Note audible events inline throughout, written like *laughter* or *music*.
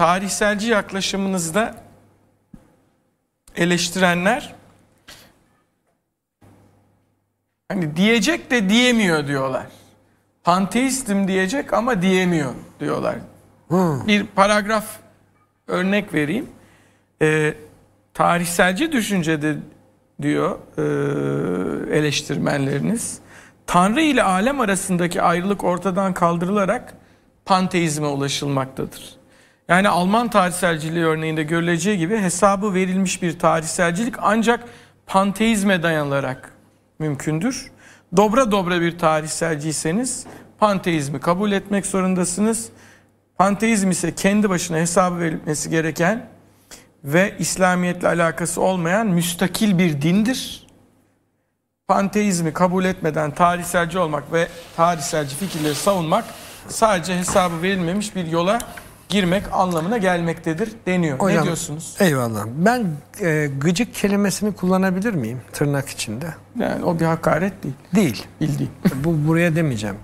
tarihselci yaklaşımınızda eleştirenler hani diyecek de diyemiyor diyorlar. Panteistim diyecek ama diyemiyor diyorlar. Hmm. Bir paragraf örnek vereyim. Ee, tarihselci düşüncede diyor e, eleştirmenleriniz. Tanrı ile alem arasındaki ayrılık ortadan kaldırılarak panteizme ulaşılmaktadır. Yani Alman tarihselciliği örneğinde görüleceği gibi hesabı verilmiş bir tarihselcilik ancak panteizme dayanarak mümkündür. Dobra dobra bir tarihselciyseniz panteizmi kabul etmek zorundasınız. Panteizm ise kendi başına hesabı verilmesi gereken ve İslamiyetle alakası olmayan müstakil bir dindir. Panteizmi kabul etmeden tarihselci olmak ve tarihselci fikirleri savunmak sadece hesabı verilmemiş bir yola girmek anlamına gelmektedir deniyor. Hocam, ne diyorsunuz? Eyvallah. Ben e, gıcık kelimesini kullanabilir miyim tırnak içinde? Yani o bir hakaret değil. Değil. Bildiğim. Bu buraya demeyeceğim.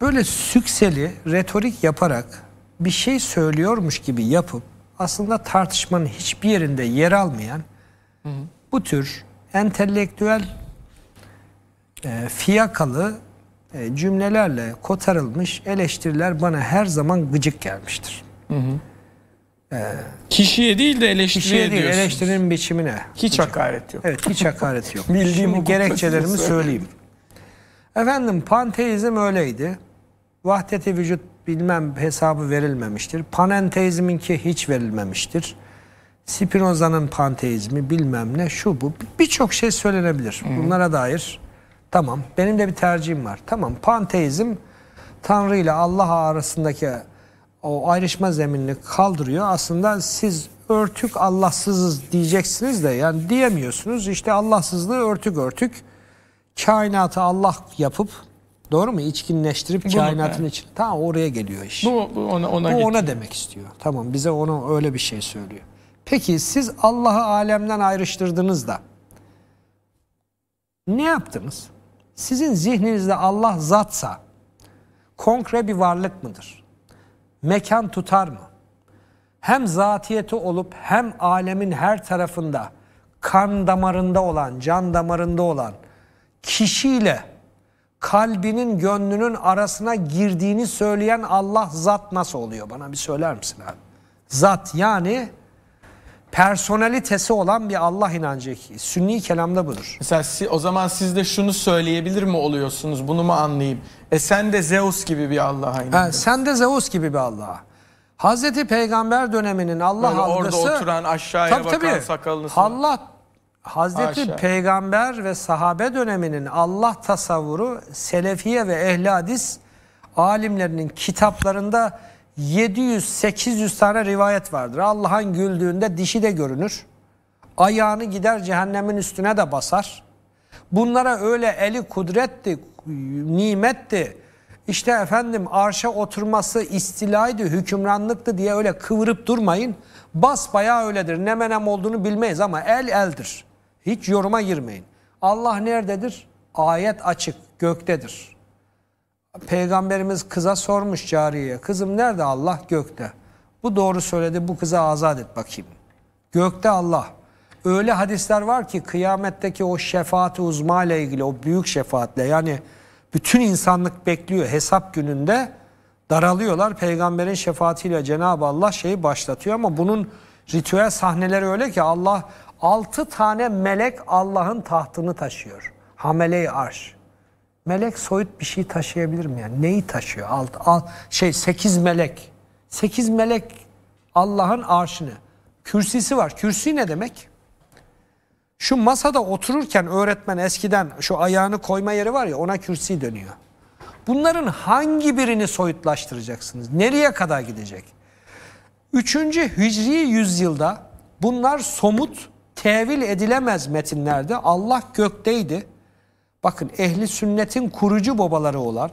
Böyle sükseli retorik yaparak bir şey söylüyormuş gibi yapıp aslında tartışmanın hiçbir yerinde yer almayan hı hı. bu tür entelektüel e, fiyakalı e, cümlelerle kotarılmış eleştiriler bana her zaman gıcık gelmiştir. Hı hı. Ee, kişiye değil de eleştiriye kişiye değil, diyorsunuz. eleştirinin biçimine. Hiç hakaret yok. Evet hiç hakaret yok. *laughs* Bildiğim gerekçelerimi söyleyeyim. Efendim panteizm öyleydi. Vahdeti vücut bilmem hesabı verilmemiştir. Panenteizminki hiç verilmemiştir. Spinoza'nın panteizmi bilmem ne şu bu birçok şey söylenebilir. Bunlara dair Tamam benim de bir tercihim var. Tamam panteizm Tanrı ile Allah arasındaki o ayrışma zeminini kaldırıyor. Aslında siz örtük Allahsızız diyeceksiniz de yani diyemiyorsunuz. İşte Allahsızlığı örtük örtük kainatı Allah yapıp doğru mu? İçkinleştirip Bunu, kainatın evet. için. Tam oraya geliyor iş. Bu, bu ona, ona, bu ona demek istiyor. Tamam bize onu öyle bir şey söylüyor. Peki siz Allah'ı alemden ayrıştırdınız da ne yaptınız? Sizin zihninizde Allah zatsa konkre bir varlık mıdır? Mekan tutar mı? Hem zatiyeti olup hem alemin her tarafında kan damarında olan, can damarında olan kişiyle kalbinin gönlünün arasına girdiğini söyleyen Allah zat nasıl oluyor? Bana bir söyler misin abi? Zat yani personalitesi olan bir Allah inancı. Sünni kelamda budur. Mesela o zaman siz de şunu söyleyebilir mi oluyorsunuz? Bunu mu anlayayım? E sen de Zeus gibi bir Allah'a inanıyorsun. Sen de Zeus gibi bir Allah'a. Hazreti Peygamber döneminin Allah Böyle algısı... Orada oturan aşağıya tabii, bakan tabii, sakalını... Allah, Hazreti Aşağı. Peygamber ve sahabe döneminin Allah tasavvuru Selefiye ve Ehli Hadis alimlerinin kitaplarında 700-800 tane rivayet vardır. Allah'ın güldüğünde dişi de görünür. Ayağını gider cehennemin üstüne de basar. Bunlara öyle eli kudretti, nimetti, işte efendim arşa oturması istilaydı, hükümranlıktı diye öyle kıvırıp durmayın. Bas bayağı öyledir. Ne menem olduğunu bilmeyiz ama el eldir. Hiç yoruma girmeyin. Allah nerededir? Ayet açık, göktedir. Peygamberimiz kıza sormuş cariye. Kızım nerede Allah? Gökte. Bu doğru söyledi bu kıza azat et bakayım. Gökte Allah. Öyle hadisler var ki kıyametteki o şefaati uzma ile ilgili o büyük şefaatle yani bütün insanlık bekliyor hesap gününde daralıyorlar. Peygamberin şefaatiyle Cenab-ı Allah şeyi başlatıyor ama bunun ritüel sahneleri öyle ki Allah altı tane melek Allah'ın tahtını taşıyor. Hamele-i Arş melek soyut bir şey taşıyabilir mi? Yani neyi taşıyor? Alt, alt, şey sekiz melek. Sekiz melek Allah'ın arşını. Kürsisi var. Kürsi ne demek? Şu masada otururken öğretmen eskiden şu ayağını koyma yeri var ya ona kürsi dönüyor. Bunların hangi birini soyutlaştıracaksınız? Nereye kadar gidecek? Üçüncü Hicri yüzyılda bunlar somut, tevil edilemez metinlerde Allah gökteydi Bakın ehli sünnetin kurucu babaları olan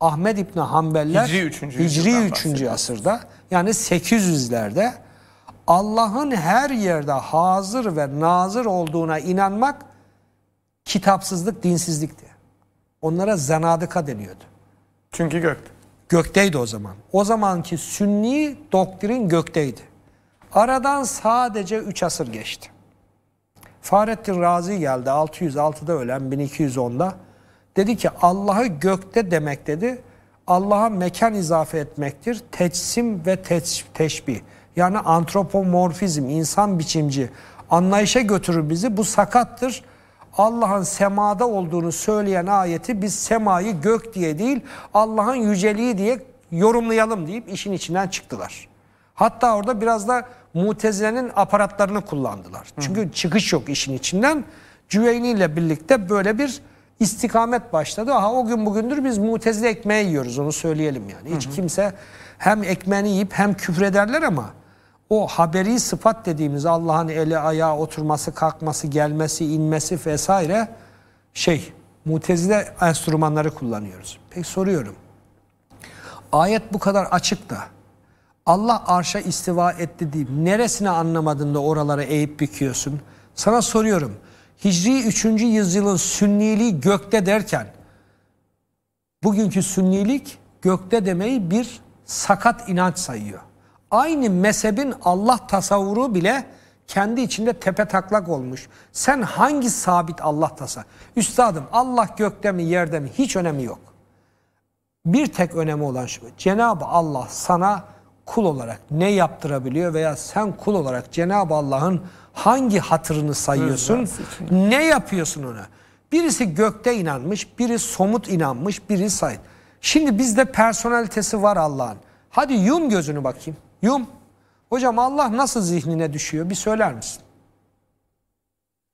Ahmed İbni Hanbeller Hicri 3. Hicri 3. asırda yani 800'lerde Allah'ın her yerde hazır ve nazır olduğuna inanmak kitapsızlık, dinsizlikti. Onlara zanadıka deniyordu. Çünkü gökte. Gökteydi o zaman. O zamanki sünni doktrin gökteydi. Aradan sadece 3 asır geçti. Fahrettin Razi geldi 606'da ölen 1210'da. Dedi ki Allah'ı gökte demek dedi. Allah'a mekan izafe etmektir. Teçsim ve teç, teşbih. Yani antropomorfizm, insan biçimci anlayışa götürür bizi. Bu sakattır. Allah'ın semada olduğunu söyleyen ayeti biz semayı gök diye değil Allah'ın yüceliği diye yorumlayalım deyip işin içinden çıktılar. Hatta orada biraz da Mutezile'nin aparatlarını kullandılar. Çünkü Hı. çıkış yok işin içinden. Cüveyni ile birlikte böyle bir istikamet başladı. Aha o gün bugündür biz Mutezile ekmeği yiyoruz onu söyleyelim yani. Hiç Hı. kimse hem ekmeğini yiyip hem küfrederler ama o haberi sıfat dediğimiz Allah'ın eli ayağı oturması, kalkması, gelmesi, inmesi vesaire şey mutezile enstrümanları kullanıyoruz. Peki soruyorum. Ayet bu kadar açık da Allah arşa istiva etti diye neresine anlamadın da oralara eğip büküyorsun? Sana soruyorum. Hicri 3. yüzyılın sünniliği gökte derken bugünkü sünnilik gökte demeyi bir sakat inanç sayıyor. Aynı mezhebin Allah tasavvuru bile kendi içinde tepe taklak olmuş. Sen hangi sabit Allah tasa? Üstadım Allah gökte mi yerde mi hiç önemi yok. Bir tek önemi olan şu. Cenab-ı Allah sana kul olarak ne yaptırabiliyor veya sen kul olarak Cenab-ı Allah'ın hangi hatırını sayıyorsun, ne yapıyorsun ona? Birisi gökte inanmış, biri somut inanmış, biri sayın. Şimdi bizde personalitesi var Allah'ın. Hadi yum gözünü bakayım, yum. Hocam Allah nasıl zihnine düşüyor bir söyler misin?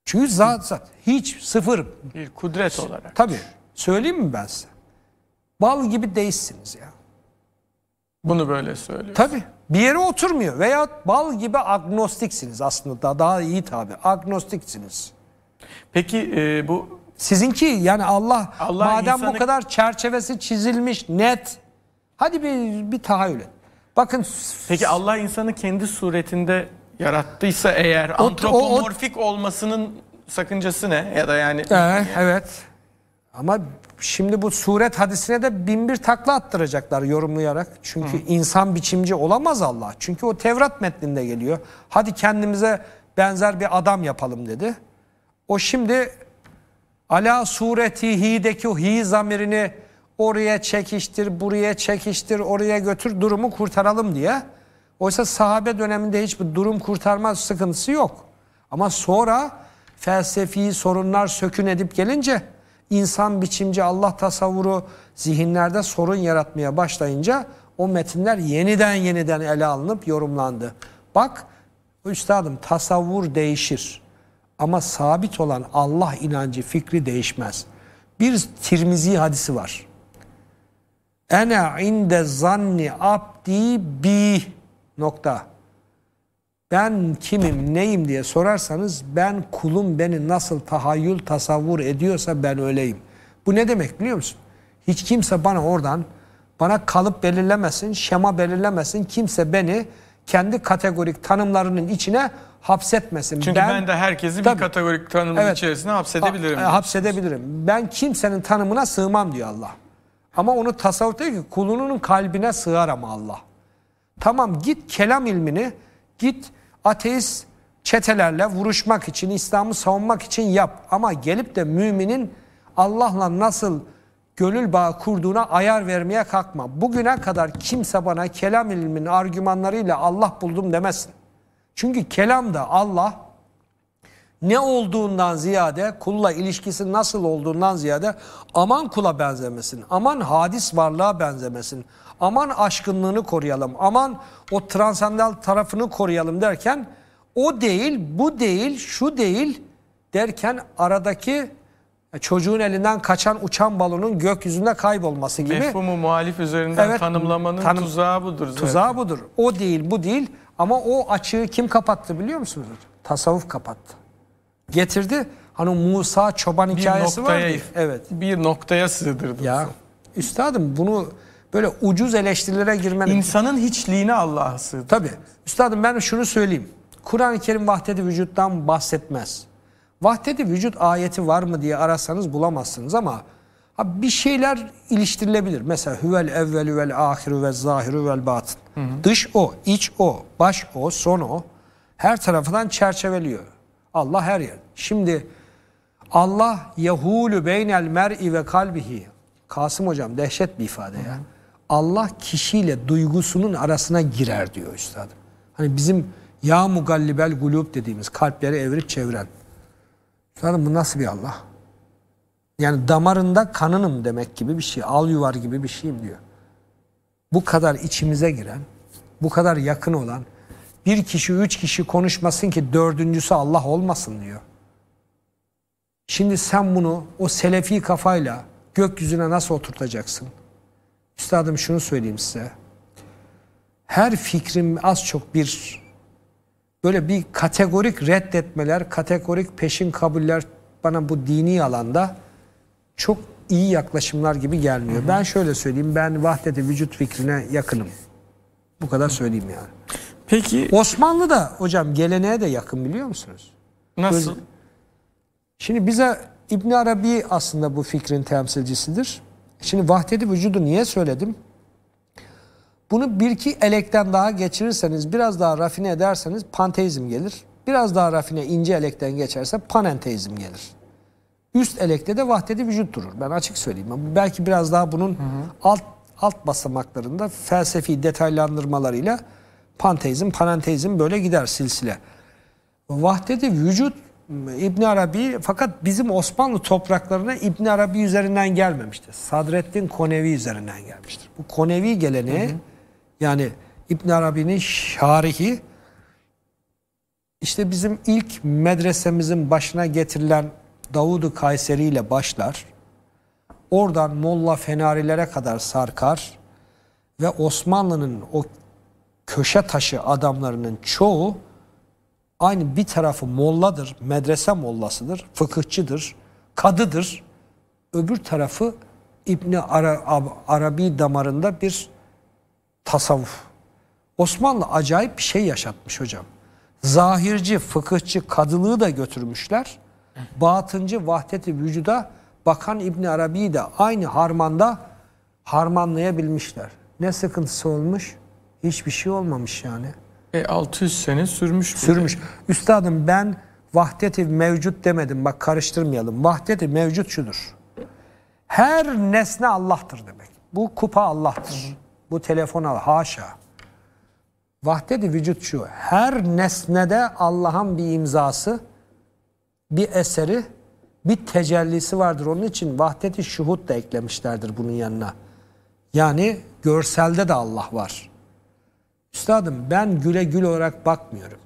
Çünkü zat zat hiç sıfır. Bir kudret olarak. Tabii. Söyleyeyim mi ben size? Bal gibi değilsiniz ya. Bunu böyle söylüyor. Tabii. Bir yere oturmuyor. Veya bal gibi agnostiksiniz aslında. Daha, daha iyi tabi. Agnostiksiniz. Peki e, bu... Sizinki yani Allah, Allah madem insanı... bu kadar çerçevesi çizilmiş, net. Hadi bir, bir tahayyül et. Bakın... Peki Allah insanı kendi suretinde yarattıysa eğer o, antropomorfik o, o, olmasının sakıncası ne? Ya da yani... Eh, evet, yani. evet. Ama şimdi bu suret hadisine de bin bir takla attıracaklar yorumlayarak. Çünkü Hı. insan biçimci olamaz Allah. Çünkü o Tevrat metninde geliyor. Hadi kendimize benzer bir adam yapalım dedi. O şimdi ala sureti hi'deki o hi zamirini oraya çekiştir, buraya çekiştir, oraya götür durumu kurtaralım diye. Oysa sahabe döneminde hiçbir durum kurtarma sıkıntısı yok. Ama sonra felsefi sorunlar sökün edip gelince insan biçimci Allah tasavvuru zihinlerde sorun yaratmaya başlayınca o metinler yeniden yeniden ele alınıp yorumlandı. Bak üstadım tasavvur değişir ama sabit olan Allah inancı fikri değişmez. Bir Tirmizi hadisi var. Ene inde zanni abdi bi nokta ben kimim, neyim diye sorarsanız ben kulum beni nasıl tahayyül, tasavvur ediyorsa ben öyleyim. Bu ne demek biliyor musun? Hiç kimse bana oradan bana kalıp belirlemesin, şema belirlemesin. Kimse beni kendi kategorik tanımlarının içine hapsetmesin. Çünkü ben, ben de herkesi tabii, bir kategorik tanımın evet, içerisine hapsedebilirim. Ha, e, hapsedebilirim. Ben kimsenin tanımına sığmam diyor Allah. Ama onu tasavvur diyor ki kulunun kalbine sığar ama Allah. Tamam git kelam ilmini, git Ateist çetelerle vuruşmak için, İslam'ı savunmak için yap. Ama gelip de müminin Allah'la nasıl gönül bağı kurduğuna ayar vermeye kalkma. Bugüne kadar kimse bana kelam ilmin argümanlarıyla Allah buldum demesin. Çünkü kelam da Allah, ne olduğundan ziyade kulla ilişkisi nasıl olduğundan ziyade aman kula benzemesin, aman hadis varlığa benzemesin, aman aşkınlığını koruyalım, aman o transendal tarafını koruyalım derken o değil, bu değil, şu değil derken aradaki e, çocuğun elinden kaçan uçan balonun gökyüzünde kaybolması gibi. Mefhumu muhalif üzerinden evet, tanımlamanın tanım, tuzağı budur. Zaten. Tuzağı budur. O değil, bu değil ama o açığı kim kapattı biliyor musunuz? Tasavvuf kapattı getirdi. Hani Musa çoban bir hikayesi noktaya, var. Ya, evet. Bir noktaya sığdırdınız. Ya üstadım bunu böyle ucuz eleştirilere girmen. İnsanın hiçliğini Allah'a sığdırdınız. Tabii. Üstadım ben şunu söyleyeyim. Kur'an-ı Kerim vahdedi vücuttan bahsetmez. Vahdedi vücut ayeti var mı diye arasanız bulamazsınız ama bir şeyler iliştirilebilir. Mesela hüvel evvel hüvel ahiru ve zahiru vel batın. Hı hı. Dış o, iç o, baş o, son o. Her tarafından çerçeveliyor. Allah her yer. Şimdi Allah yahulu beynel mer'i ve kalbihi. Kasım hocam dehşet bir ifade ya. Allah kişiyle duygusunun arasına girer diyor üstadım. Hani bizim ya mugallibel gulub dediğimiz kalpleri evirip çeviren. Üstadım bu nasıl bir Allah? Yani damarında kanınım demek gibi bir şey. Al yuvar gibi bir şeyim diyor. Bu kadar içimize giren, bu kadar yakın olan, bir kişi üç kişi konuşmasın ki dördüncüsü Allah olmasın diyor. Şimdi sen bunu o selefi kafayla gökyüzüne nasıl oturtacaksın? Üstadım şunu söyleyeyim size. Her fikrim az çok bir böyle bir kategorik reddetmeler, kategorik peşin kabuller bana bu dini alanda çok iyi yaklaşımlar gibi gelmiyor. Hı hı. Ben şöyle söyleyeyim, ben vahdeti vücut fikrine yakınım. Bu kadar söyleyeyim yani. Peki Osmanlı da hocam geleneğe de yakın biliyor musunuz? Nasıl? Böyle, şimdi bize İbn Arabi aslında bu fikrin temsilcisidir. Şimdi vahdeti vücudu niye söyledim? Bunu bir iki elekten daha geçirirseniz, biraz daha rafine ederseniz panteizm gelir. Biraz daha rafine ince elekten geçerse panenteizm gelir. Üst elekte de vahdeti vücut durur. Ben açık söyleyeyim. Belki biraz daha bunun hı hı. alt alt basamaklarında felsefi detaylandırmalarıyla Panteizm, panenteizm böyle gider silsile. Vahdeti vücut İbn Arabi fakat bizim Osmanlı topraklarına İbn Arabi üzerinden gelmemiştir. Sadreddin Konevi üzerinden gelmiştir. Bu Konevi geleneği hı hı. yani İbn Arabi'nin şarihi işte bizim ilk medresemizin başına getirilen Davud-u Kayseri ile başlar. Oradan Molla Fenarilere kadar sarkar ve Osmanlı'nın o köşe taşı adamlarının çoğu aynı bir tarafı molladır, medrese mollasıdır, fıkıhçıdır, kadıdır. Öbür tarafı İbni Ara, Arabi damarında bir tasavvuf. Osmanlı acayip bir şey yaşatmış hocam. Zahirci, fıkıhçı, kadılığı da götürmüşler. Batıncı, vahdeti vücuda bakan İbni Arabi'yi de aynı harmanda harmanlayabilmişler. Ne sıkıntısı olmuş? Hiçbir şey olmamış yani. E 600 sene sürmüş. Bir sürmüş. De. Üstadım ben vahdeti mevcut demedim. Bak karıştırmayalım. Vahdeti mevcut şudur. Her nesne Allah'tır demek. Bu kupa Allah'tır. Bu telefon al. Haşa. Vahdeti vücut şu. Her nesnede Allah'ın bir imzası, bir eseri, bir tecellisi vardır. Onun için vahdeti şuhut da eklemişlerdir bunun yanına. Yani görselde de Allah var. Üstadım ben güle gül olarak bakmıyorum.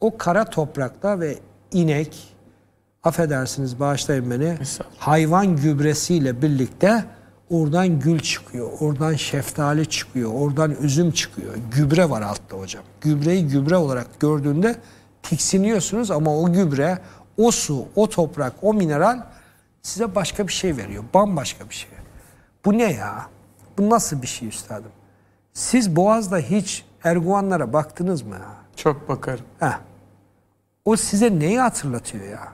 O kara toprakta ve inek, affedersiniz bağışlayın beni, hayvan gübresiyle birlikte oradan gül çıkıyor, oradan şeftali çıkıyor, oradan üzüm çıkıyor. Gübre var altta hocam. Gübreyi gübre olarak gördüğünde tiksiniyorsunuz ama o gübre, o su, o toprak, o mineral size başka bir şey veriyor. Bambaşka bir şey. Bu ne ya? Bu nasıl bir şey üstadım? Siz Boğaz'da hiç Erguvanlara baktınız mı? ya? Çok bakarım. Heh. O size neyi hatırlatıyor ya?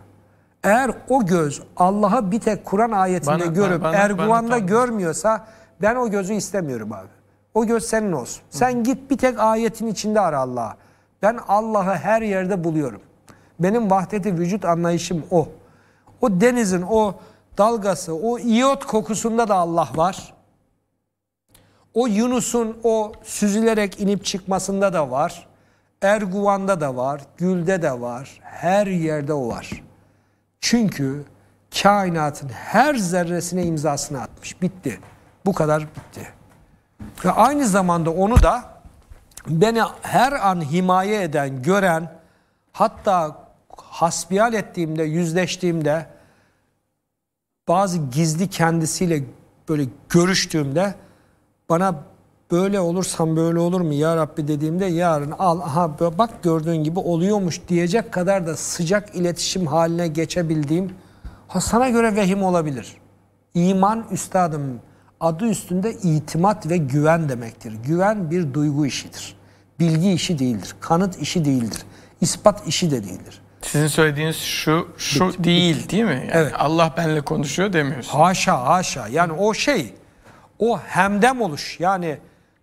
Eğer o göz Allah'a bir tek Kur'an ayetinde bana, görüp bana, Erguvan'da bana, görmüyorsa ben o gözü istemiyorum abi. O göz senin olsun. Hı. Sen git bir tek ayetin içinde ara Allah'a. Ben Allah'ı her yerde buluyorum. Benim vahdeti vücut anlayışım o. O denizin o dalgası, o iyot kokusunda da Allah var. O Yunus'un o süzülerek inip çıkmasında da var. Erguvan'da da var, Gül'de de var, her yerde o var. Çünkü kainatın her zerresine imzasını atmış. Bitti. Bu kadar bitti. Ve aynı zamanda onu da beni her an himaye eden, gören, hatta hasbihal ettiğimde, yüzleştiğimde, bazı gizli kendisiyle böyle görüştüğümde bana böyle olursam böyle olur mu ya Rabbi dediğimde yarın al aha bak gördüğün gibi oluyormuş diyecek kadar da sıcak iletişim haline geçebildiğim ha, sana göre vehim olabilir. İman üstadım adı üstünde itimat ve güven demektir. Güven bir duygu işidir. Bilgi işi değildir. Kanıt işi değildir. İspat işi de değildir. Sizin söylediğiniz şu şu Bitti. değil değil mi? Yani evet. Allah benle konuşuyor demiyorsun. Haşa haşa. Yani o şey o hemdem oluş yani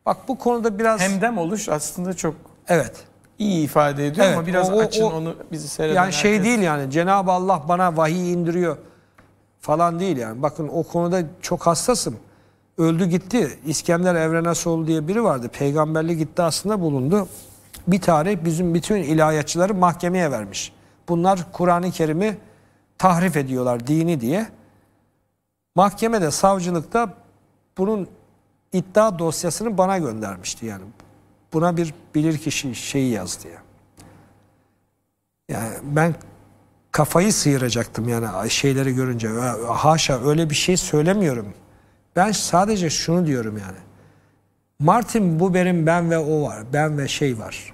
bak bu konuda biraz... Hemdem oluş aslında çok evet iyi ifade ediyor evet, ama biraz o, açın o, onu bizi seyreden Yani şey herkes. şey değil yani Cenab-ı Allah bana vahiy indiriyor falan değil yani. Bakın o konuda çok hassasım. Öldü gitti. İskender Evrenasoğlu diye biri vardı. Peygamberlik iddiasında bulundu. Bir tarih bizim bütün ilahiyatçıları mahkemeye vermiş. Bunlar Kur'an-ı Kerim'i tahrif ediyorlar dini diye. Mahkemede, savcılıkta bunun iddia dosyasını bana göndermişti yani. Buna bir bilirkişi şeyi yazdı ya. Yani ben kafayı sıyıracaktım yani şeyleri görünce. Haşa öyle bir şey söylemiyorum. Ben sadece şunu diyorum yani. Martin Buber'in ben ve o var. Ben ve şey var.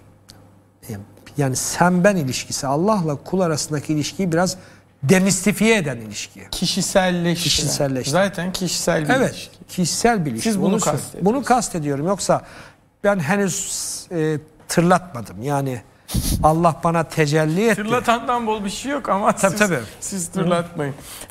Yani sen ben ilişkisi Allah'la kul arasındaki ilişkiyi biraz demistifiye eden ilişki. Kişiselleşme. Kişiselleşme. Zaten kişisel bir evet, ilişki. kişisel bir ilişki. Siz bunu, bunu kastediyorsunuz. Bunu kastediyorum. Yoksa ben henüz e, tırlatmadım. Yani Allah bana tecelli etti. Tırlatandan bol bir şey yok ama tabii, siz, tabii. siz tırlatmayın. Hı.